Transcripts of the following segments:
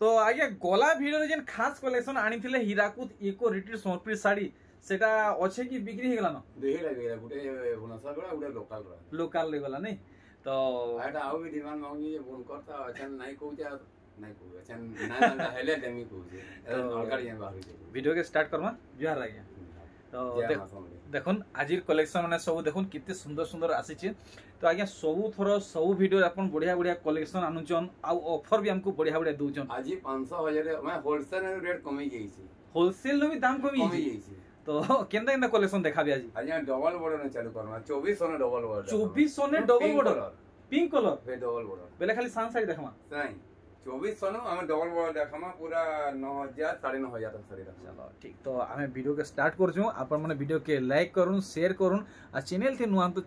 তো আজ্ঞা গলা ভিডিওরে যেন খাস কলেকশন আনিলে হীরাকুদ ইকো রিটির সোনপুরি শাড়ি সেটা অছে কি বিক্রি হয়ে গলানো দেহিলা গেলা গুটে ভুবনেশ্বর গলা গুটে লোকাল রা লোকাল রে গলা নে তো এটা আউ বি ডিমান্ড মাঙ্গি যে ফোন করতা আছেন নাই কউতে নাই কউ আছেন না না হেলে দেমি কউছে এটা নরকার যেন বাহির ভিডিও কে স্টার্ট করমা জুহার আজ্ঞা তো দেখুন আজির কলেকশন মানে সব দেখুন কত সুন্দর সুন্দর আসিছে তো আজ্ঞা সবুথর সবু ভিডিওরে আপন বড়িয়া বড়িয়া কলেকশন আনুচন আউ অফর বি আমকু বড়িয়া বড়িয়া দউচন আজি 500 হাজার মানে হোলসেল রেট কমি গইছি হোলসেল নো বি দাম কমি গইছি তো কেনতা কেনতা কলেকশন দেখাবি আজি আজি ডবল বর্ডার না চালু করমা 24 সনে ডবল বর্ডার 24 সনে ডবল বর্ডার পিঙ্ক কলর বে ডবল বর্ডার বেলে খালি সান সাইড দেখামা নাই 24 সনে আমি ডবল বর্ডার দেখামা পুরা 9000 9500 তক সারি চলো ঠিক তো আমি ভিডিও কে স্টার্ট করছু আপন মানে ভিডিও কে লাইক করুন শেয়ার করুন আর চ্যানেল তে নুয়ান তো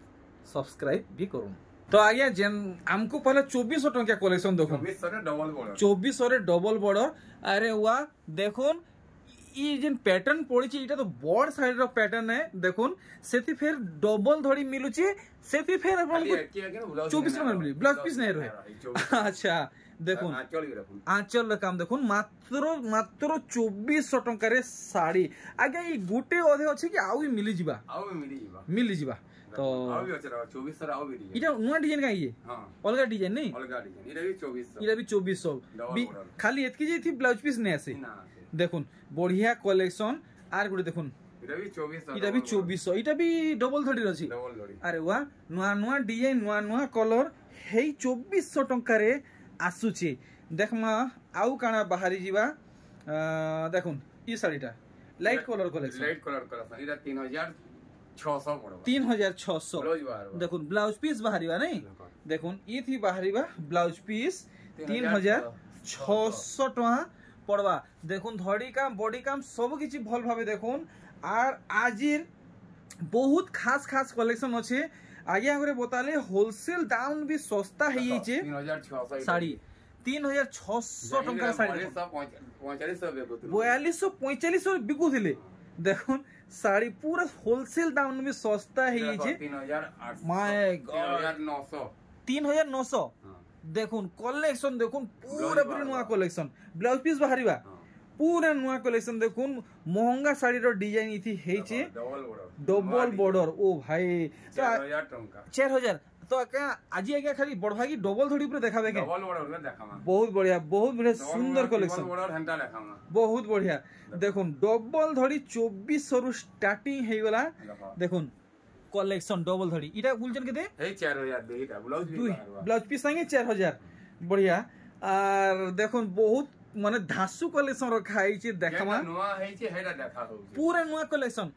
सब्सक्राइब भी करूँ तो आज्ञा जेन आमको पहले चौबीस टंकिया कलेक्शन देखो चौबीस डबल बॉर्डर अरे वाह देखो ই যে প্যাটার্ন পড়েছে এটা তো বড় সাইড র প্যাটার্ন হ্যাঁ দেখুন সেতি ফের ডবল ধরি মিলুছে সেতি ফের আপনাদের 24 টাকা মিলি ব্লাউজ পিস নাই রহে আচ্ছা দেখুন আঁচল কাম দেখুন মাত্র মাত্র 2400 টাকারে শাড়ি আগে এই গুটে অধে আছে কি আউ মিলি যিবা আউ মিলি যিবা মিলি যিবা तो और भी हो चला 2400 और भी डिजाइन এটা নয়া ডিজাইন কাই हां হ্যাঁ। অলগা ডিজাইন নেই অলগা ডিজাইন এটা বি 2400 এটা বি 2400 খালি এতকি যে থি ব্লাউজ পিস নে আসে না দেখুন বড়িয়া কালেকশন আর গুড়ে দেখুন এটা বি 2400 এটা বি 2400 এটা বি ডবল ধড়ি রছি ডবল ধড়ি আরে ওয়া নয়া নয়া ডিজাইন নয়া নয়া কালার হেই 2400 টাকা রে আসুছি দেখমা আউ কানা বাহারি যিবা দেখুন ই শাড়িটা light colour collection light colour collection এটা 3000 তিন হাজার ছশো দেখুন ব্লাউজ পিস বাহারিবা নাই দেখুন ইথি বাহারিবা ব্লাউজ পিস তিন হাজার ছশো টঙ্কা পড়বা দেখুন ধড়ি কাম বডি কাম সবু কিছু ভাল ভাবে দেখুন আর আজির বহুত খাস খাস কলেকশন আছে আগে আগে বতালে হোলসেল দাম বি সস্তা হয়ে যাইছে শাড়ি তিন হাজার ছশো টঙ্কার শাড়ি বয়াল্লিশশো পঁয়তাল্লিশশো বিকুলে দেখুন শাড়ি পুরো হোলসেল দাম में সস্তা है ये जी माय तीन দেখুন কলেকশন দেখুন পুরাপুরি নয় কলেকশন ব্লাউজ পিস বাহারিবা পুরা নয় কলেকশন দেখুন মহঙ্গা শাড়ির ডিজাইন ইতি হয়েছে ডবল বর্ডর ও ভাই চার হাজার তো ଆଜ୍ଞା ଆଜି ଆଜ୍ଞା ଖାଲି ବଡ଼ଭାଗି ଡବଲ ଧଡ଼ି ଉପରେ ଦେଖାବେ କି ବହୁତ ବଢିଆ ବହୁତ ବଢିଆ ସୁନ୍ଦର କଲେକ୍ସନ ବହୁତ ବଢିଆ ଦେଖୁନ୍ ଡବଲ ଧଡ଼ି ଚବିଶରୁ ଷ୍ଟାର୍ଟିଂ ହେଇଗଲା ଦେଖୁନ୍ କଲେକ୍ସନ ଡବଲ ଧଡ଼ି ଇଟା ବୁଲୁଛନ୍ କେତେ ବ୍ଲାଉଜ ପିସ୍ ସାଙ୍ଗେ ଚାରି ହଜାର ବଢିଆ আর দেখুন বহুত মানে ধাসু কলেকশন রখা হয়েছে দেখবা পুরা নয়া কলেকশন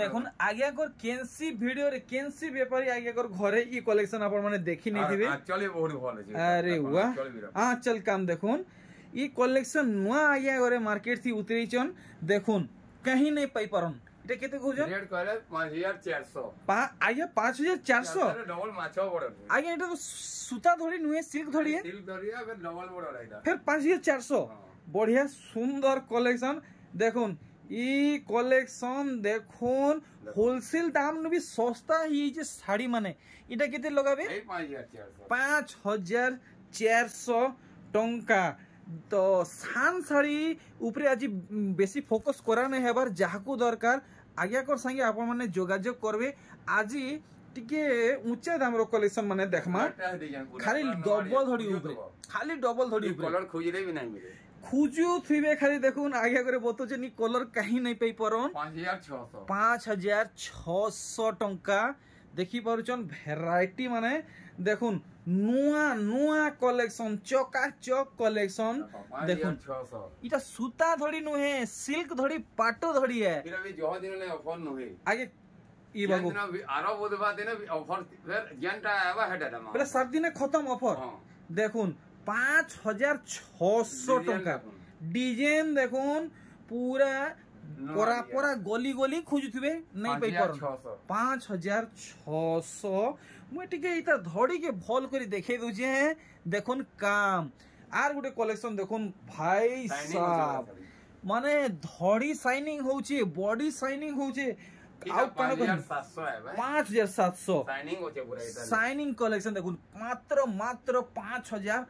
দেখুন আগেকর কেনসি ভিডিও রে কেনসি ব্যাপারী আগেকর ঘরে ই কলেকশন আপন মানে দেখি নি দিবে চলে বহুত ভালো আছে আরে ওয়া হ্যাঁ চল কাম দেখুন ই কলেকশন নয়া আগেকরে মার্কেট থি উতরিছন দেখুন কাহি নাই পাই পারন এটা କେତେ କହୁଛ ରେଟ୍ କହିଲେ 5400 ପା ଆଜ୍ଞା 5400 ଡବଲ ମାଛ ବଡ଼ ଆଜ୍ଞା ଏଟା ସୂତା ଧଡ଼ି ନୁହେଁ ସିଲ୍କ ଧଡ଼ି ସିଲ୍କ ଧଡ଼ି ଏବେ ଡବଲ ବଡ଼ ଏଇଟା ଫେର 5400 ବଢିଆ সুন্দর কালেকশন দেখুন ই কালেকশন দেখুন হোলসেল দাম নবি সস্তা হইছে শাড়ি মানে এটা কেতে লাগাবে 5400 টঙ্কা তো সান শাড়ি উপরে আজি বেশি ফোকস করা নাই হেবার যাহাকু দরকার ଆଜ୍ଞାକର ସାଙ୍ଗେ ଆପଣମାନେ ଯୋଗାଯୋଗ କରିବେ ଆଜି ଟିକେ ଉଚ୍ଚା ଦାମର କଲେକ୍ସନ ମାନେ ଦେଖମା ଖାଲି ଡବଲ ଧଡ଼ି ଉପରେ ଖାଲି ଡବଲ ଧଡ଼ି କଲର ଖୋଜିଲେ ବି ନାହିଁ ମିଳେ ଖୁଜୁଥିବେ ଖାଲି ଦେଖୁନ୍ ଆଜ୍ଞା କରି ବତଉଛେ ନି କଲର କାହିଁ ନାଇଁ ପାଇପାରନ୍ ପାଞ୍ଚ ହଜାର ଛଅଶହ ଟଙ୍କା ଦେଖିପାରୁଛନ୍ ଭେରାଇଟି ମାନେ ଦେଖୁନ୍ ନୂଆ ନୂଆ କଲେକ୍ସନ ଚକାଚକ କଲେକ୍ସନ ଦେଖୁନ ଇଟା ସୂତା ଧଡ଼ି ନୁହେଁ ସିଲ୍କ ଧଡ଼ି ପାଟ ଧଡ଼ି ହେ ଆଗେ ବୋଲେ ସାତ ଦିନେ ଖତମ ଅଫର ଦେଖୁନ ପାଞ୍ଚ ହଜାର ଛଅଶହ ଟଙ୍କା ଡିଜାଇନ ଦେଖୁନ ପୁରା পরা পরা গলি গলি খুঁজুবে নাই পাই পাঁচ হাজার ছশো ମୁଁ ଟିକେ ଏଇଟା ଧରିକି ଭଲ କରି ଦେଖେଇ ଦଉଛେ ଦେଖୁନ୍ କାମ ଆର୍ ଗୋଟେ କଲେକ୍ସନ ଦେଖୁନ୍ ଭାଇ ସାବ ମାନେ ଧଡ଼ି ସାଇନିଂ ହଉଛି ବଡି ସାଇନିଂ ହଉଛି ଆଉ କଣ ପାଞ୍ଚ ହଜାର ସାତଶହ ସାଇନିଂ କଲେକ୍ସନ ଦେଖୁନ୍ ମାତ୍ର ମାତ୍ର ପାଞ୍ଚ ହଜାର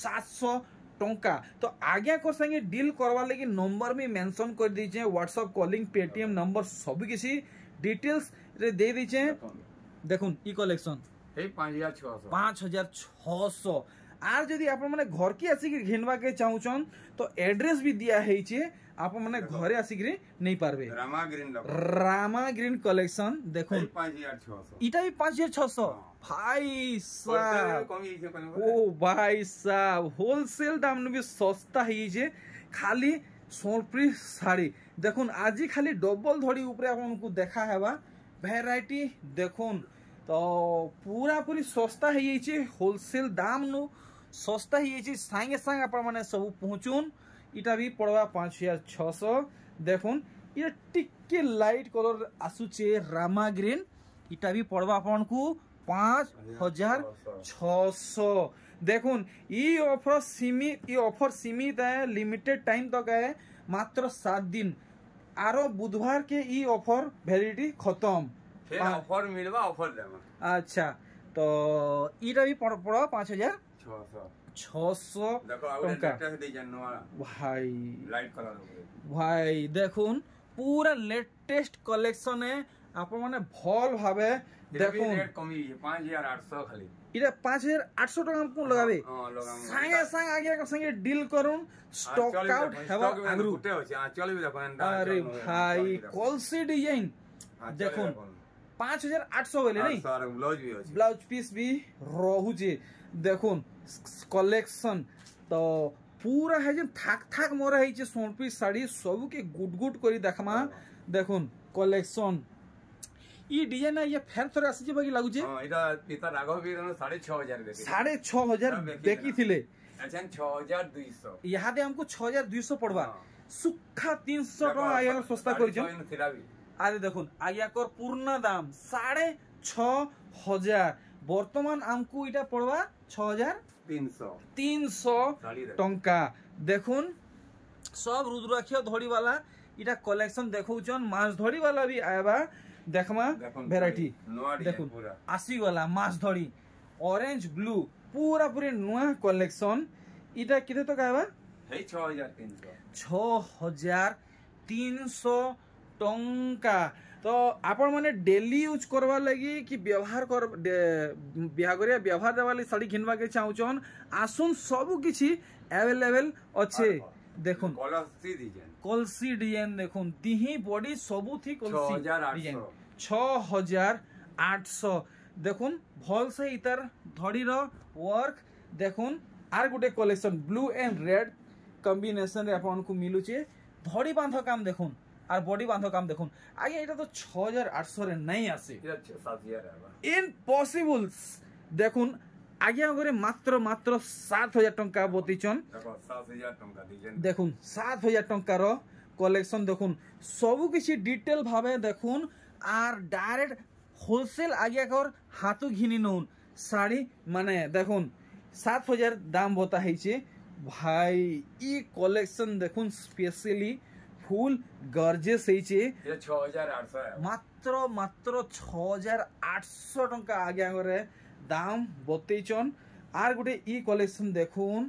ସାତଶହ টঙ্কা তো আজ্ঞা কর সাথে ডিল করবার লাগি নম্বর বি মেনশন করে দিয়েছে হোয়াটসঅ্যাপ কলিং পেটিএম নম্বর সব কিছু ডিটেলস রে দিয়ে দিয়েছে দেখুন ই কালেকশন এই 5600 5600 আর যদি আপন মানে ঘর কি আসিকি ঘিনবা কে চাউচন তো এড্রেস বি দিয়া হেইছে আপন মানে ঘরে আসিকি নেই পারবে Rama green Rama green collection দেখুন 5600 এটা বি 5600 ভাই সাহেব ও ভাই সাহেব হোলসেল দাম নবি সস্তা হইছে খালি সোনপুরি শাড়ি দেখুন আজি খালি ডবল ধড়ি উপরে আপনার দেখা হবা ভ্যারাইটি দেখুন તો પૂરાપૂરી સસ્તા ହେଇଯାଇଛି હોલસેલ દામનું ଶସ୍ତା ହେଇଯାଇଛି ସାଙ୍ଗେ ସାଙ୍ଗେ ଆପଣମାନେ ସବୁ ପହଞ୍ଚୁନ୍ ଇଟା ବି ପଡ଼୍ବା ପାଞ୍ଚ ହଜାର ଛଅଶହ ଦେଖୁନ୍ ଇଟା ଟିକେ ଲାଇଟ୍ କଲର୍ ଆସୁଛେ ରାମା ଗ୍ରୀନ୍ ଇଟା ବି ପଡ଼୍ବା ଆପଣଙ୍କୁ ପାଞ୍ଚ ହଜାର ଛଅଶହ ଦେଖୁନ୍ ଇ ଅଫର୍ ସୀମିତ ଇ ଅଫର୍ ସୀମିତ ଏ ଲିମିଟେଡ୍ ଟାଇମ୍ ତକ ଏ ମାତ୍ର ସାତ ଦିନ ଆର ବୁଧବାର କେ ଇ ଅଫର୍ ଭ୍ୟାଲିଡିଟି ଖତମ୍ फिर ऑफर मिलवा ऑफर देवा अच्छा तो ई रवि पड़ 5000 600 600 দেখো আউরে লেটেস্ট ডিজাইন নোয়া ভাই লাইট কালার ভাই দেখুন পুরা লেটেস্ট কালেকশনে আপন মানে ভাল ভাবে দেখুন রেট কমি 5800 খালি এটা 5800 টাকা আপকু হ্যাঁ, লাগাবে হ্যাঁ, সাঙ্গে সাঙ্গে আগে সঙ্গে ডিল করুন স্টক আউট হেবা আগ্রু গুটে হচ্ছে চলবি দেখুন হ্যাঁ, আরে ভাই কলসি ডিজাইন দেখুন हाँ, नहीं ब्लाउज पीस भी रहुचे देख कलेक्शन तो पूरा है जिन थाक थाक मोरा है सोन पीस शाढ़ी सब के गुट गुट कर देखमा हाँ। देख कलेक्शन ये डिजाइन ये फेर थोड़े आगे हाँ, राघव साढ़े छह साढ़े छह देखी थे अच्छा, यहाँ हमको छह हजार दुई पड़वा सुखा तीन शह टाइम सस्ता कर আরে দেখুন আগিয়াকর পূর্ণা দাম সাড়ে ছ হাজার বর্তমান আমকু এটা পড়বা ছ হাজার তিনশো টঙ্কা দেখুন সব রুদ্রাক্ষ ধরিবালা এটা কলেকশন দেখুছন মাছ ধরিবালা বি আয়বা দেখমা ভেরাইটি দেখুন আসিগলা মাছ ধরি অরেঞ্জ ব্লু পুরা পুরি নয়া কলেকশন এটা কেতে তো কায়বা ছ হাজার তিনশো ছ হাজার তিনশো ଟଙ୍କା ତ ଆପଣମାନେ ଡେଲି ୟୁଜ୍ କର୍ବାର୍ ଲାଗି କି বিয়া করিয়া ব্যবহার ଦେବାର୍ ଲାଗି ଶାଢ଼ୀ ଘିନ୍ବାକେ চাউছন ଆସୁନ୍ সব কিছু অ্যাভেলেবল ଅଛେ দেখুন কলসি ডিজাইন কলসি ডিজাইন দেখুন দিহি বডি থি কলসি 6800 ছ হাজার আটশো দেখুন ভলসে ইতার ধড়ির ওয়ার্ক দেখুন আর গুটে কলেকশন ব্লু এন্ড রেড রে আপনার মিলুছে ধড়ি বাঁধ কাম দেখুন আর বডি বান্ধব কাম দেখুন আগে এটা তো ছ হাজার আটশোর নাই আছে ইনপসিবলস দেখুন আগে করে মাত্র মাত্র সাত হাজার টঙ্কা বতিছন দেখুন সাত হাজার টঙ্কার কলেকশন দেখুন সবু কিছু ডিটেল ভাবে দেখুন আর ডাইরেক্ট হোলসেল আগে কর হাতু ঘিনি নুন শাড়ি মানে দেখুন সাত হাজার দাম বতা হয়েছে ভাই ই কলেকশন দেখুন স্পেশালি ফুল গর্জেস হয়েছে মাত্র মাত্র ছ হাজার আটশো টঙ্কা আগে আগরে দাম বতেইছন আর গোটে ই কলেকশন দেখুন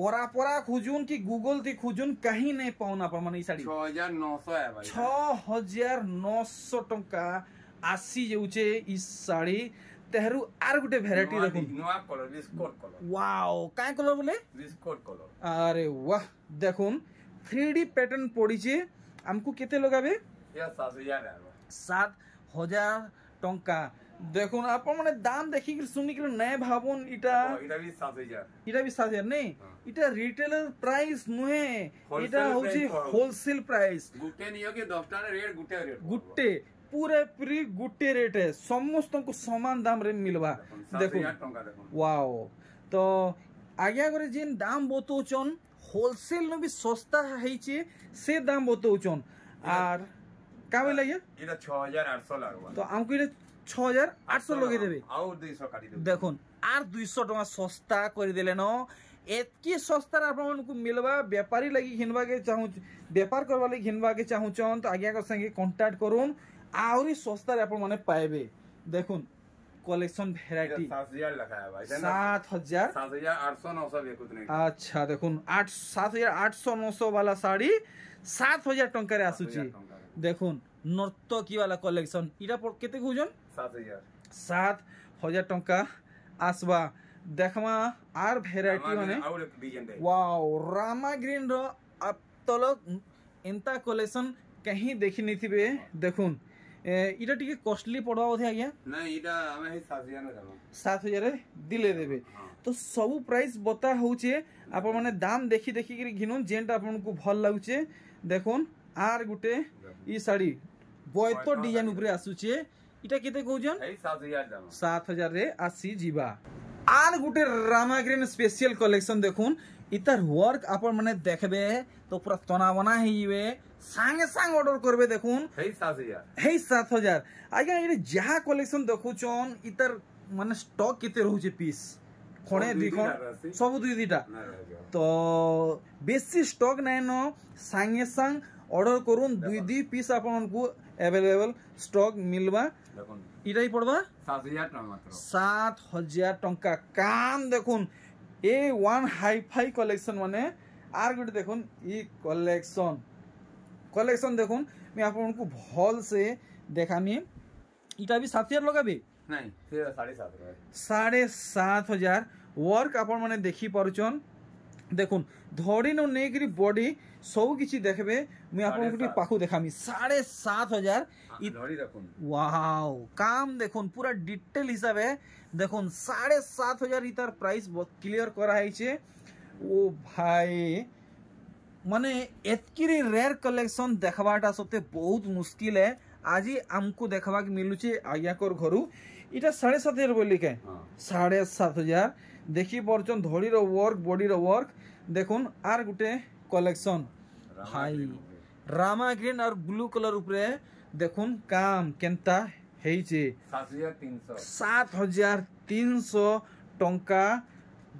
পরা পরা খুঁজুন কি গুগল তি খুঁজুন কাহি নাই পাওনা পা মানে এই শাড়ি ছ হাজার নশো টঙ্কা আসি যাউছে ই শাড়ি তেহরু আর গোটে ভ্যারাইটি দেখুন নোয়া কলর বিস্কুট কলর ওয়াও কাই কলর বলে বিস্কুট কলর আরে ওয়াহ দেখুন থ্রি पैटर्न পড়িছে আমকু কেতে লগাবে সাত হাজার টঙ্কা দেখুন আপনার মানে দাম দেখি শুনিকি ন্যায় ভাবুন এটা এটা বি সাত হাজার নেই এটা রিটেলের প্রাইস নুহে এটা হচ্ছে হোলসেল প্রাইস গুটে নিও কি দশটা রেট গুটে রেট গুটে পুরাপুরি গোটে রেট সমস্ত সমান দামে মিলবা দেখুন ওয়াও তো আজ্ঞা করে যেন দাম বতৌছন হোলসেল নবি সস্তা સસ્તા সে দাম સે আর কামে লাগে এটা 6800 লাগবা তো আমকো এটা 6800 লগে দেবে আর 200 কাটি দেব দেখুন আর 200 টাকা সস্তা করে দিলে ন এতকি সস্তার আপনার মিলবা ব্যাপারী লাগি ঘিনবাকে চাহু ব্যাপার করবা লাগি ঘিনবাকে চাহুচন তো আজ্ঞাকর সঙ্গে কন্টাক্ট করুন আর সস্তার মানে পাইবে দেখুন कलेक्शन भेराइटी सात हजार अच्छा देख आठ सात हजार आठ सौ नौ सौ वाला साड़ी सात हजार टकर आसुची देख नर्तकी वाला कलेक्शन इटा केते कौन सात हजार टका आसवा देखमा आर भेराइटी माने वाओ रामा ग्रीन रो अब तलक एंता कलेक्शन कहीं देखी नहीं थे हाँ। देखून এটা ଟିକେ କଷ୍ଟଲି ପଡ଼ବା ବୋଧେ ଆଜ୍ଞା ନାଇଁ ଏଇଟା ଆମେ ହେଇ 7000 ଦେବା 7000 ଦିଲେ ଦେବେ ତ ସବୁ ପ୍ରାଇସ୍ ବତା ହଉଛେ ଆପଣମାନେ ଦାମ ଦେଖି ଦେଖିକିରି ଘିନୁନ୍ ଯେନ୍ଟା ଆପଣଙ୍କୁ ଭଲ ଲାଗୁଛେ ଦେଖୁନ୍ ଆର ଗୋଟେ ଇ ଶାଢ଼ୀ ବୟତ ଡିଜାଇନ୍ ଉପରେ ଆସୁଛେ ଇଟା କେତେ କହୁଛନ୍ ସାତ ହଜାରରେ ଆସିଯିବା আর গোটে রামাগ্রিন স্পেশাল কলেকশন দেখুন ইতার ওয়ার্ক আপন মানে দেখবে তো পুরা তনাবনা হয়ে যাবে সাঙ্গে সাঙ্গে অর্ডর করবে দেখুন হেই সাত হাজার আজ্ঞা এটা যাহা কলেকশন দেখুছন ইতার মানে স্টক কেতে রহুছে পিস খণে দুই খণ সবু দুই দুইটা তো বেশি স্টক নাইন সাঙ্গে সাং অর্ডর করুন দুই দুই পিস আপনার এভেলেবল স্টক মিলবা এটাই পড়বা সাত হাজার টঙ্কা কাম দেখুন এ ওয়ান হাইফাই কলেকশন মানে আর গোটে দেখুন ই কলেকশন कलेक्सन देखुन म आपनको দেখামি এটা বি সাত হাজার লগাবি সাড়ে সাত হাজার ওয়ার্ক ହଜାର মানে দেখি ଦେଖିପାରୁଛନ୍ দেখুন ধরি নু নেইকি বডি সব কিছু দেখবে মু আপনাকে টিকে পাখু দেখামি সাড়ে সাত হাজার ওয়াও কাম দেখুন পুরা ডিটেল হিসাবে দেখুন সাড়ে সাত হাজার ইতার প্রাইস ক্লিয়ার করা হয়েছে ও ভাই মানে এতকিরি রেয়ার কলেকশন দেখবাটা সত্যি বহুত মুশকিল হ্যাঁ আজ আমি দেখবা মিলুছে আজ্ঞাকর ঘর এটা সাড়ে সাত হাজার বলি কে সাড়ে সাত হাজার দেখি পড়ছেন ধড়ির ওয়ার্ক বডির ওয়ার্ক দেখুন আর গোটে কলেকশন ভাই রামা গ্রিন আর ব্লু কলর উপরে দেখুন কাম কেনতা হয়েছে সাত হাজার তিনশো টঙ্কা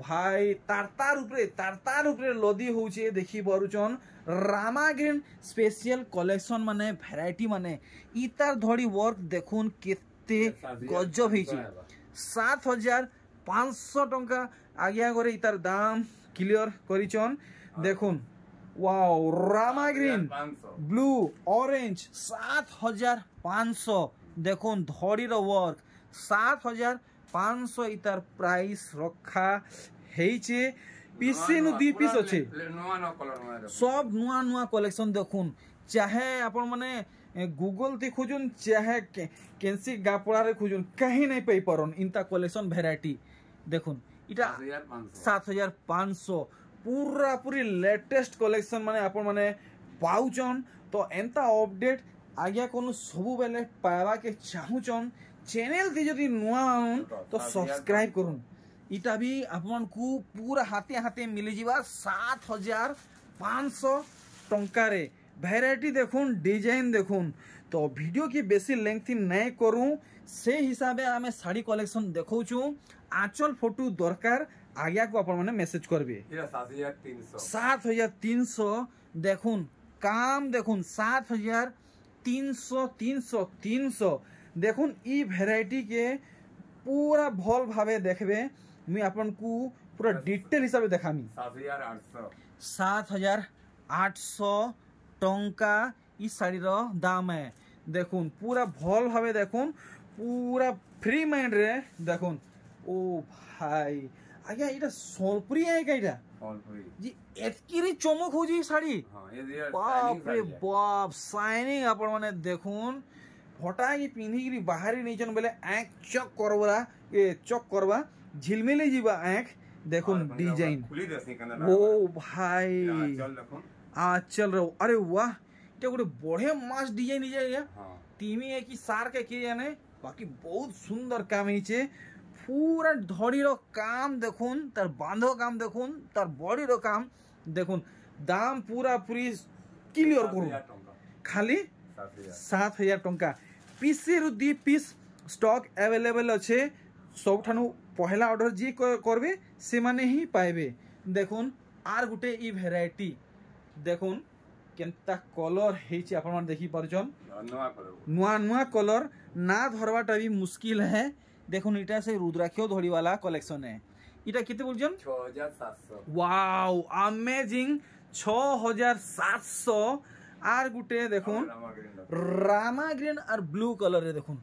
ভাই তার তার উপরে তার তার উপরে লদি হচ্ছে দেখি পারুছন রামাগ্রিন স্পেশাল কলেকশন মানে ভ্যারাইটি মানে ইতার তার ধড়ি ওয়ার্ক দেখুন কেতে গজব হয়েছে সাত হাজার পাঁচশো টঙ্কা আজ্ঞা করে ই দাম ক্লিয়ার করিছন হ্যাঁ। দেখুন ওয়াও রামাগ্রিন ব্লু অরেঞ্জ সাত হাজার পাঁচশো দেখুন ধড়ির ওয়ার্ক সাত হাজার પાંચસો ઇતાર પ્રાઇસ રખા ହେଇଛେ ପିସିନୁ ଦୁଇ ପିସ୍ ଅଛେ ସବ୍ ନୂଆ ନୂଆ କଲେକ୍ସନ୍ ଦେଖୁନ୍ ଚାହେ ଆପଣମାନେ ଗୁଗଲ୍ ତି ଖୋଜୁନ୍ ଚାହେ କେନ୍ସି ଗାପଡ଼ାରେ ଖୋଜୁନ୍ କାହିଁ ନାଇଁ ପାଇପାରନ୍ ଇନ୍ତା କଲେକ୍ସନ୍ ଭେରାଇଟି ଦେଖୁନ୍ ଇଟା ସାତ ହଜାର ପାଞ୍ଚଶହ ପୁରାପୁରି ଲେଟେଷ୍ଟ କଲେକ୍ସନ୍ ମାନେ ଆପଣମାନେ ପାଉଛନ୍ ତ ଏନ୍ତା ଅପଡ଼େଟ୍ ଆଜ୍ଞା କନୁ ସବୁବେଲେ ପାଇବାକେ ଚାହୁଁଛନ୍ ଚ୍ୟାନେଲ୍ ଯଦି ନୂଆ ହଉନ୍ ତ ସବସ୍କ୍ରାଇବ୍ କରୁନ୍ ଇଟା ବି ଆପଣଙ୍କୁ ପୁରା ହାତେ ହାତେ ମିଳିଯିବା ସାତ ହଜାର ପାଞ୍ଚଶହ ଟଙ୍କାରେ ভ্যারাইটি দেখুন ডিজাইন দেখুন তো ভিডিও কি বেশি লেংথি নাই করু সেই হিসাবে আমি শাড়ি কলেকশন দেখাউছু আঁচল ফটো দরকার আজ্ঞাকু আপন মানে মেসেজ করবে সাত হাজার তিনশো দেখুন কাম দেখুন সাত হাজার তিনশো তিনশো তিনশো দেখুন इ भेराइटी के पूरा भल भावे देखबे मुई आपन को पूरा डिटेल हिसाब से देखामी 7800 7800 टंका इ साड़ी रो দেখুন পুরা ভল ভাবে দেখুন পুরা ফ্রি মাইন্ড রে দেখুন ও ভাই আজ্ঞা এটা সলপুরি আজ্ঞা এটা জি এতকিরি চমক হচ্ছে শাড়ি হ্যাঁ, বাপ রে বাপ সাইনিং আপনার মানে দেখুন ଫଟାକି ପିନ୍ଧିକିରି ବାହାରି ନେଇଛନ୍ ବେଲେ ଆଁଖ୍ ଚକ୍ କର୍ବା ଏ ଚକ୍ କର୍ବା ଝିଲମିଲି ଯିବା ଆଁଖ୍ দেখুন ডিজাইন ও ভাই আচল রে আরে ওয়াহ এটা গোটে বঢ়িয়া মাস ডিজাইন হয়ে যায় টিমি এ কি সার কে কে জানে বাকি বহুত সুন্দর কাম হয়েছে পুরা ধড়ির কাম দেখুন তার বাঁধ কাম দেখুন তার বডির কাম দেখুন দাম পুরা পুরি ক্লিয়র করুন খালি ସାତ ହଜାର ଟଙ୍କା ପିସେରୁ ଦୁଇ ପିସ୍ ଷ୍ଟକ୍ ଆଭେଲେବଲ୍ ଅଛେ ସବୁଠାରୁ ପହିଲା ଅର୍ଡ଼ର ଯିଏ କରିବେ ସେମାନେ ହିଁ ପାଇବେ ଦେଖୁନ୍ ଆର୍ ଗୋଟେ ଇ ଭେରାଇଟି ଦେଖୁନ୍ କେନ୍ତା କଲର୍ ହେଇଛି ଆପଣମାନେ ଦେଖିପାରୁଛନ୍ ନୂଆ ନୂଆ କଲର୍ ନା ଧରବାଟା ବି ମୁସ୍କିଲ୍ ହେ ଦେଖୁନ୍ ଇଟା ସେ ରୁଦ୍ରାକ୍ଷ ଧରିବାଲା କଲେକ୍ସନ୍ ହେ ଇଟା କେତେ ବୋଲୁଛନ୍ ୱାଓ ଆମେଜିଂ ଛଅ ହଜାର ସାତଶହ আর গুটে দেখুন রামা গ্রিন আর ব্লু কলরে দেখুন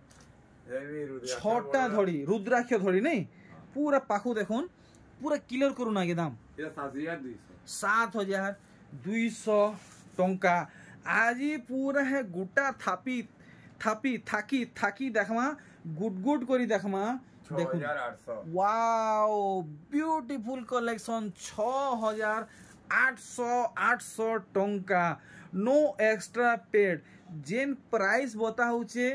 ছটা ধরি রুদ্রাক্ষ ধরি নেই পুরা পাখু দেখুন পুরা ক্লিয়ার করুন আগে দাম সাত হাজার দুইশ টঙ্কা আজি পুরা হে গোটা থাপি থাপি থাকি থাকি দেখমা গুড গুড করি দেখমা দেখুন ওয়াও বিউটিফুল কালেকশন ছ হাজার आठशो आठशो टंका नो एक्सट्रा पेड जेन प्राइस बता होचे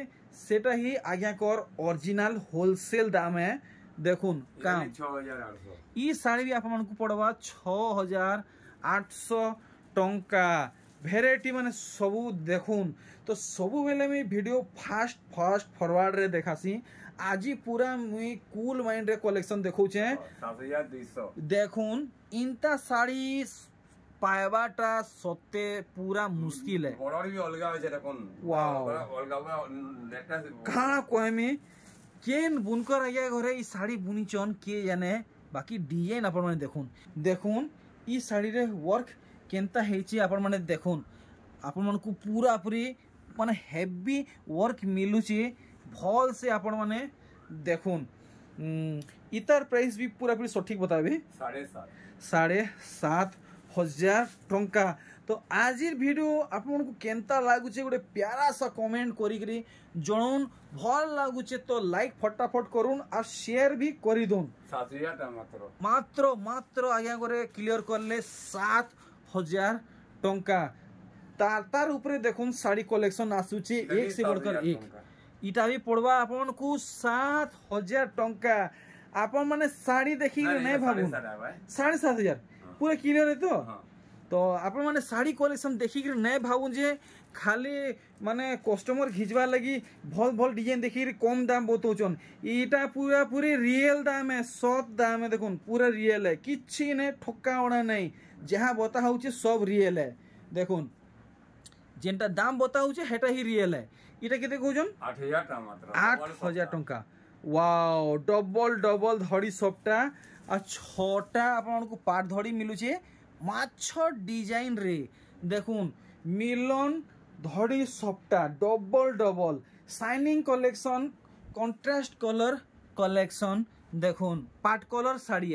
सेटा ही आज्ञाकर ओरिजिनल होलसेल दाम है देखुन काम ई साड़ी भी आप को पड़वा छ हजार आठशो टंका ভেরাইটি মানে সবু দেখুন তো সবুবেলে फास्ट फास्ट ফাস্ট ফাস্ট ফরওয়ার্ডরে দেখাসি ଆଜି ପୁରା ମୁଇଁ କୁଲ୍ ମାଇଣ୍ଡରେ କଲେକ୍ସନ୍ ଦେଖଉଛେ ଦେଖୁନ୍ ଇନ୍ତା ଶାଢ଼ୀ ପାଇବାଟା ସତେ ପୁରା ମୁସ୍କିଲ ହେ କାଣା କହମି କେନ୍ ବୁନକର ଆଜ୍ଞା ଘରେ ଇ ଶାଢ଼ୀ ବୁନିଛନ୍ କିଏ ଜାନେ ବାକି ଡିଜାଇନ୍ ଆପଣମାନେ ଦେଖୁନ୍ ଦେଖୁନ୍ ଇ ଶାଢ଼ୀରେ ୱାର୍କ କେନ୍ତା ହେଇଛି ଆପଣମାନେ ଦେଖୁନ୍ ଆପଣମାନଙ୍କୁ ପୁରାପୁରି ମାନେ ହେଭି ୱାର୍କ ମିଲୁଛି ଭଲ୍ସେ ଆପଣମାନେ ଦେଖୁନ୍ ଇତାର ପ୍ରାଇସ୍ ବି ପୁରାପୁରି ସଠିକ୍ ବତାବେ ସାଢ଼େ ସାତ ହଜାର ଟଙ୍କା ତ ଆଜିର ଭିଡ଼ିଓ ଆପଣଙ୍କୁ କେନ୍ତା ଲାଗୁଛେ ଗୋଟେ ପ୍ୟାରା ସା କମେଣ୍ଟ କରିକିରି ଜଣଉନ୍ ଭଲ ଲାଗୁଛେ ତ ଲାଇକ୍ ଫଟାଫଟ କରୁନ୍ ଆଉ ସେୟାର ବି କରିଦଉନ୍ ମାତ୍ର ମାତ୍ର ଆଜ୍ଞା କରେ କ୍ଲିୟର କଲେ ସାତ ହଜାର ଟଙ୍କା ତାର ତାର ଉପରେ ଦେଖୁନ୍ ଶାଢ଼ୀ କଲେକ୍ସନ ଆସୁଛି ଏକ ସେ ବର୍କର ଏକ इटा भी पड़वा आपन को सात हजार टंका आपन माने साड़ी देखी नहीं हाँ, भाव साढ़े सात हजार हाँ। पूरा किलो है तो हाँ। तो आपण मैंने शाढ़ी कलेक्शन देखिक नहीं भावन जे खाली माने कस्टमर घिचवार लगी भल भल डिजाइन देखिक कम दाम बतौन इटा पूरा पूरी रियल दाम है सत दाम है देखो पूरा रियल है किसी नहीं ठक्का उड़ा नहीं जहाँ बता हूँ सब रियल है देखो जेनटा दाम बता हूँ हेटा ही रियल है এটা কেতে কৌছন আট হাজার টাকা ওয়াও ডবল ডবল ধড়ি সবটা আর ছটা আপনার পাট ধড়ি মিলুছে মাছ ডিজাইন রে দেখুন মিলন ধড়ি সবটা double double shining collection contrast colour collection দেখুন পাট কলর শাড়ি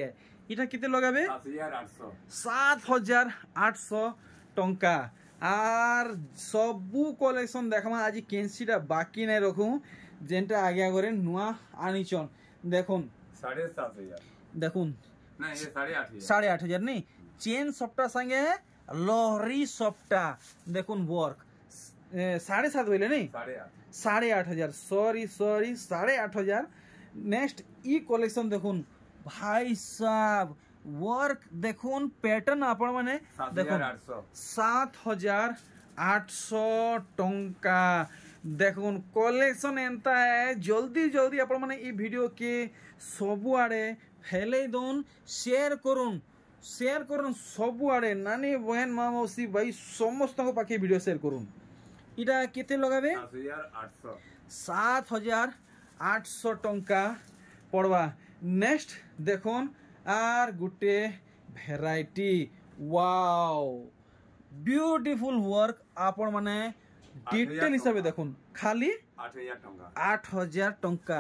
এটা কেতে লগাবে সাত হাজার আটশো টঙ্কা আর সবু কলেকশন দেখমা আজ কেন্সিটা বাকি নাই রকম যেটা আগে করে নূয়া আনিচন দেখুন দেখুন সাড়ে আট হাজার নেই চেন সবটা সঙ্গে লহরি সবটা দেখুন বর্ক সাড়ে সাত বললে নেই সাড়ে আট হাজার সরি সরি সাড়ে আট হাজার নেক্সট ই কলেকশন দেখুন ভাই সাহ ওয়ার্ক দেখুন প্যাটার্ন আপনার দেখুন সাত হাজার আটশো টঙ্কা দেখুন কলেকশন এন্তা হ্যাঁ জলদি জলদি আপনার এই ভিডিওকে সবুআড়ে ফেলাই দৌন সেয়ার করুন সেয়ার করুন সবুআড়ে নানি বহেন মা মাউসী ভাই সমস্ত পাখে ভিডিও সেয়ার করুন এটা কেতে লগাবে সাত হাজার আটশো টঙ্কা পড়বা নেক্সট দেখুন আর গোটে ভেরাইটি ওয়াও বিউটিফুল ওয়ার্ক আপন মানে ডিটেল হিসাবে দেখুন খালি আট হাজার টঙ্কা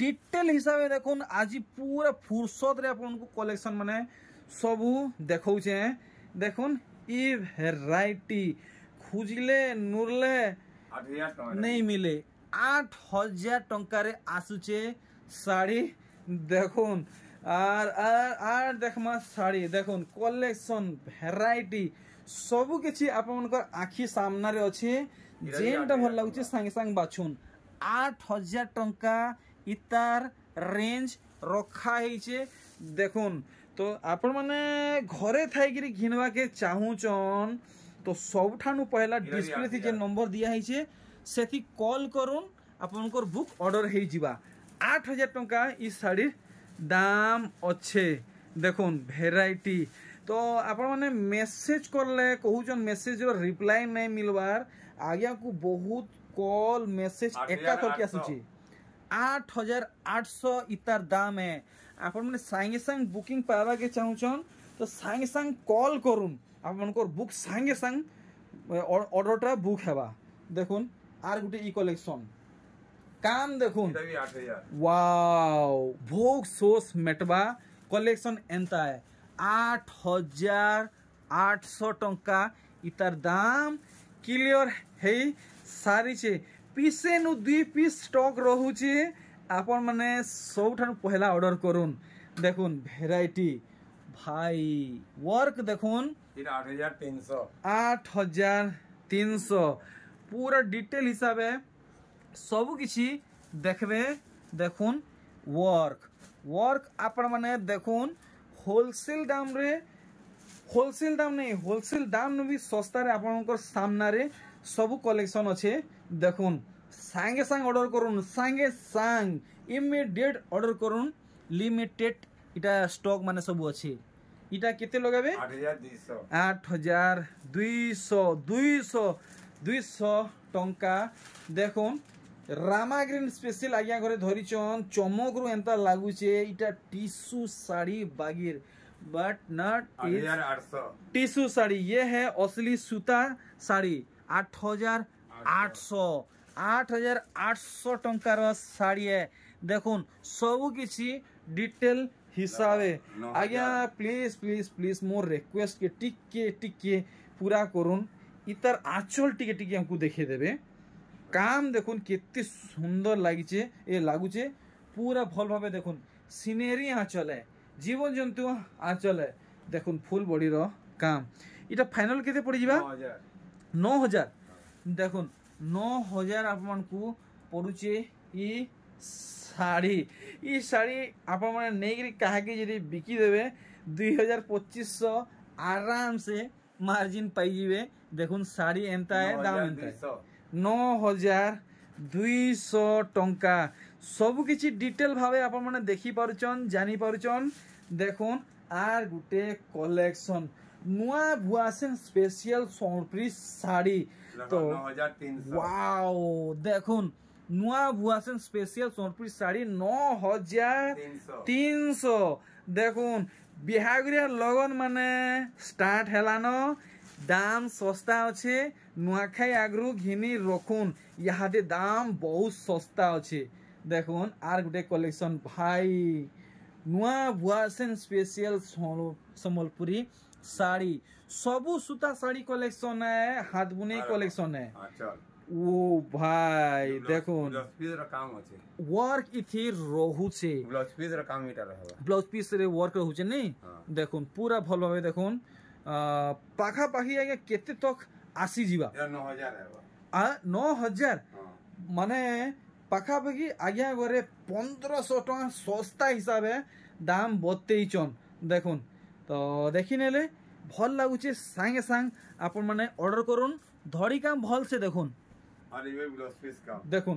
ডিটেল হিসাবে দেখুন আজি পুরা ফুরসতরে আপনার কলেকশন মানে সবু দেখছে দেখুন ই ভেরাইটি খুঁজলে নুরলে নেই মিলে আট হাজার টঙ্কার আসুছে শাড়ি দেখুন আর আর দেখমা ଶାଢ଼ୀ ଦେଖୁନ କଲେକ୍ସନ୍ ଭେରାଇଟି ସବୁ କିଛି ଆପଣଙ୍କର ଆଖି ସାମ୍ନାରେ ଅଛି ଯେନ୍ଟା ଭଲ ଲାଗୁଛି ସାଙ୍ଗେ ସାଙ୍ଗେ ବାଛୁନ୍ ଆଠ ହଜାର ଟଙ୍କା ଇତାର ରେଞ୍ଜ ରଖା ହେଇଛେ ଦେଖୁନ୍ ତ ଆପଣମାନେ ଘରେ ଥାଇକିରି ଘିନ୍ବାକେ ଚାହୁଁଛନ୍ ତ ସବୁଠାରୁ ପହିଲା ଡିସପ୍ଲେଥି ଯେ ନମ୍ବର ଦିଆହେଇଛେ ସେଠି କଲ୍ କରୁନ୍ ଆପଣଙ୍କର ବୁକ୍ ଅର୍ଡ଼ର ହେଇଯିବା ଆଠ ହଜାର ଟଙ୍କା ଇ ଶାଢ଼ୀ দাম অছে দেখুন ভেরাইটি তো ଆପଣମାନେ ମେସେଜ୍ କଲେ କହୁଛନ୍ ମେସେଜ୍ର ରିପ୍ଲାଏ ନାଇଁ ମିଲବାର୍ ଆଜ୍ଞାକୁ ବହୁତ କଲ୍ ମେସେଜ୍ ଏକା କରିକି ଆସୁଛି ଆଠ ହଜାର ଆଠଶହ ଇତାର ଦାମ ହେ ଆପଣମାନେ ସାଙ୍ଗେ ସାଙ୍ଗେ ବୁକିଂ ପାଇବାକେ ଚାହୁଁଛନ୍ ତ ସାଙ୍ଗେ ସାଙ୍ଗେ କଲ୍ କରୁନ୍ ଆପଣଙ୍କର ବୁକ୍ ସାଙ୍ଗେ ସାଙ୍ଗେ ଅର୍ଡ଼ରଟା ବୁକ୍ ହେବା ଦେଖୁନ୍ ଆର୍ ଗୋଟେ ଇ କଲେକ୍ସନ୍ কাম দেখুন ওয়াও ভোগ সোস মেটবা কলেকশন এন্তা আট হাজার আটশো টঙ্কা ইতার দাম ক্লিয়র হই সারিছে পিসে নু দুই পিস স্টক রহুছে আপন মানে সবুঠান পহেলা অর্ডার করুন দেখুন ভেরাইটি ভাই ওয়ার্ক দেখুন আট হাজার তিনশো পুরা ডিটেল হিসাবে ସବୁ କିଛି ଦେଖ୍ବେ ଦେଖୁନ୍ ୱାର୍କ ୱାର୍କ ଆପଣମାନେ ଦେଖୁନ୍ ହୋଲସେଲ୍ ଦାମ୍ରେ হোলসেল দাম নেই হোলসেল দাম নেবি সস্তারে আপনার সামনারে সবু কলেকশন অছে দেখুন সাঙ্গে সাং অর্ডর করুন সাঙ্গে সাং ইমিডিয়েট অর্ডর করুন লিমিটেড এটা স্টক মানে সবু অছে এটা কেতে লগাবে আট হাজার দুইশ দুইশ দুইশ টঙ্কা দেখুন ରାମାଗ୍ରୀନ୍ ସ୍ପେଶାଲ ଆଜ୍ଞା ଘରେ ଧରିଛନ୍ ଚମକରୁ ଏନ୍ତା ଲାଗୁଛେ इटा ଟିସୁ साड़ी बागीर बट नॉट टिशू साड़ी ये है असली सूता साड़ी 8800 हजार आठ सौ हजार आठ सौ टंकार साड़ी है देखो सब किसी डिटेल हिसाबे आज्ञा please please please more request के टिके टिके पूरा करूँ इतर आंचल टिके टिके हमको देखे देवे কাম দেখুন কেত সুন্দর লাগছে এ লাগুছে পুরা ভালভাবে দেখুন সিনেরি আঁচলে জীবজন্তু আঁচলে দেখুন ফুল বডির কাম এটা ফাইনাল কে পড়ে পড়িযা ন হাজার দেখুন ন হাজার আপনার পড়ুছে ই শাড়ি ই শাড়ি আপনার নেইকি কাহাকে যদি বিকি দেবে দুই হাজার পঁচিশশো আরামসে মার্জিন পাইযে দেখুন শাড়ি এমতা দাম এমতা নଅ ହଜାର ଦୁଇଶହ ଟଙ୍କା ସବୁକିଛି ଡିଟେଲ୍ ଭାବେ ଆପଣମାନେ ଦେଖିପାରୁଛନ୍ ଜାଣିପାରୁଛନ୍ ଦେଖୁନ୍ ଆର୍ ଗୁଟେ କଲେକ୍ସନ୍ ନୂଆ ଭୁଆସେନ୍ ସ୍ପେଶିଆଲ ସମ୍ବଲପୁରୀ ଶାଢ଼ୀ ତ ୱାଓ ଦେଖୁନ୍ ନୂଆ ଭୁଆସେନ୍ ସ୍ପେଶିଆଲ ସମ୍ବଲପୁରୀ ଶାଢ଼ୀ ନଅ ହଜାର ତିନିଶହ ଦେଖୁନ୍ ବିହାଘରିଆ লগନ୍ ମାନେ ଷ୍ଟାର୍ଟ ହେଲାନ দাম সস্তা আছে নুয়াখাই আগ্রু ঘিনি রখুন ইহাদে দাম বহু সস্তা আছে দেখুন আর গোটে কলেকশন ভাই নুয়া ଭୁଆସେନ୍ ସ୍ପେଶିଆଲ ସମ୍ବଲପୁରୀ ଶାଢ଼ୀ ସବୁ ସୂତା ଶାଢ଼ୀ କଲେକ୍ସନ ହେ ହାତ ବୁନେଇ କଲେକ୍ସନ ও ভাই দেখুন ওয়ার্ক ইথি রহুছে ব্লাউজ পিস রে ওয়ার্ক রহুছে নি হ্যাঁ। দেখুন পুরা ভালো ভাবে দেখুন আ পাখা পাখি আগে কত তক আসি জিবা 9000 আ 9000 মানে পাখা পাখি আগে গরে 1500 টাকা সস্তা হিসাবে দাম বতেইছন দেখুন তো দেখিনেলে ভাল লাগুচে সাংে সাং আপন মানে অর্ডার করুন ধড়ি কাম ভাল সে দেখুন আর ইয়া ব্লাউজ পিস কাম দেখুন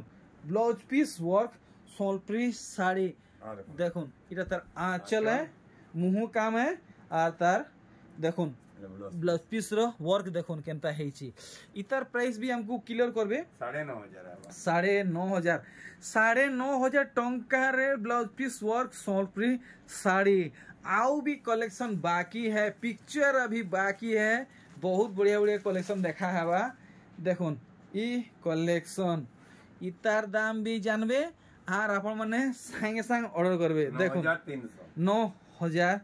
ব্লাউজ পিস ওয়ার্ক সলפרי সাড়ে দেখুন এটা তার আ চলে মুহু কামে আর তার देख ब्लाउज पीस रर्क देख के इतार प्राइस भी हमको क्लीयर कर साढ़े नौ हजार साढ़े नौ ब्लाउज पीस वर्क सोलप्री शाढ़ी आउ भी कलेक्शन बाकी है पिक्चर अभी बाकी है बहुत बढ़िया बढ़िया कलेक्शन देखा है देख कलेक्शन इतार दाम भी जानवे आर आप सांगे सांग अर्डर करेंगे देख नौ हजार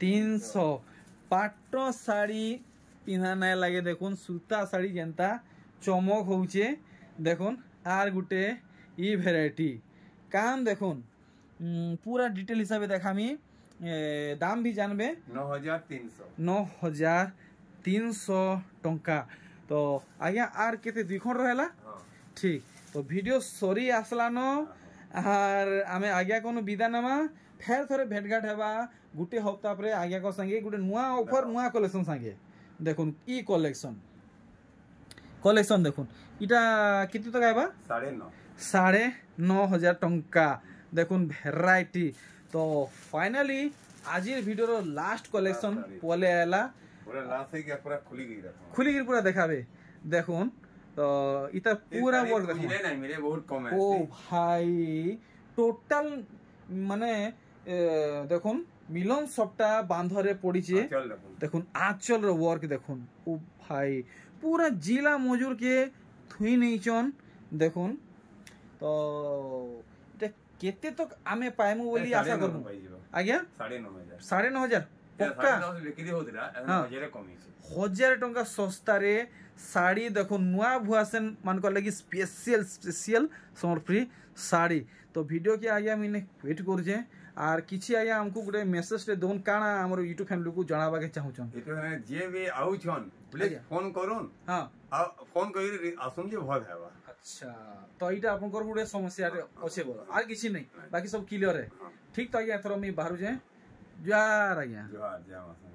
तीन सौ পাট শাড়ি পিঁধা নাই লাগে দেখুন সুতা শাড়ি যেন্তা চমক হচ্ছে দেখুন আর গোটে ই ভেরাইটি কান দেখুন পুরা ডিটেল হিসাবে দেখামি দাম ভি জানবে ন হাজার তিনশো টঙ্কা তো আজ্ঞা আর কেতে দুই খন রহলা ঠিক তো ভিডিও সরি আসলানো আর আমি আজ্ঞা কোনো বিদা নেমা ফের থরে ভেটঘাট হবা গোটে হপ্তাহ পরে আজ্ঞাক সাগে গোটে নয় অফর নয় কলেকশন সাগে দেখুন ই কলেকশন কলেকশন দেখুন এটা কত টাকা আইবা সাড়ে ন সাড়ে ন হাজার টঙ্কা দেখুন ভেরাইটি তো ফাইনালি আজির ভিডিওর লাস্ট কলেকশন পলে খুলি গিয়ে পুরা দেখাবে দেখুন তো এটা পুরা ওয়ার্ক দেখুন ও ভাই টোটাল মানে দেখুন মিলন সবটা বান্ধরে পড়িছে দেখুন আঁচল ওয়ার্ক দেখুন ও ভাই পুরা জিলা কে থুই নেইছন দেখুন তো এটা কেতে তো আমি পাইমু বলি আশা করব আজ্ঞা সাড়ে ন হাজার ହଜାର ଟଙ୍କା ଶସ୍ତାରେ ଶାଢ଼ୀ ଦେଖ ନୂଆ ଭୁଆସେନ୍ ମାନଙ୍କର ଲାଗି ସ୍ପେସିଆଲ ସ୍ପେସିଆଲ ସମ୍ବଲପୁରୀ ଶାଢ଼ୀ ତ ଭିଡ଼ିଓକେ ଆଜ୍ଞା ମୁଇଁ କ୍ୱିଟ୍ କରୁଛେଁ আর କିଛି ଆଜ୍ଞା ଆମକୁ ଗୋଟେ ମେସେଜଟେ ଦଉନ୍ କାଣା ଆମର ୟୁଟ୍ୟୁବ୍ ଫ୍ୟାମିଲିକୁ ଜଣାବାକେ ଚାହୁଁଛନ୍ ଯିଏ ବି ଆଉଛନ୍ ପ୍ଲିଜ୍ ଫୋନ୍ କରୁନ୍ ହଁ ଫୋନ୍ କରିକି ଆସୁନ୍ ଯେ ଭଲ ହେବା ଆଚ୍ଛା ତ ଏଇଟା ଆପଣଙ୍କର ଗୋଟେ ସମସ୍ୟାରେ ଅଛେ ବୋଲ ଆର କିଛି ନାହିଁ ବାକି ସବୁ କ୍ଲିଅର୍ ହେ ଠିକ୍ ତ ଆଜ୍ଞା ଏଥର ମୁଇଁ ବାହାରୁଛେ ଜୁହାର ଆଜ୍ଞା ଜୁହାର ଜୟ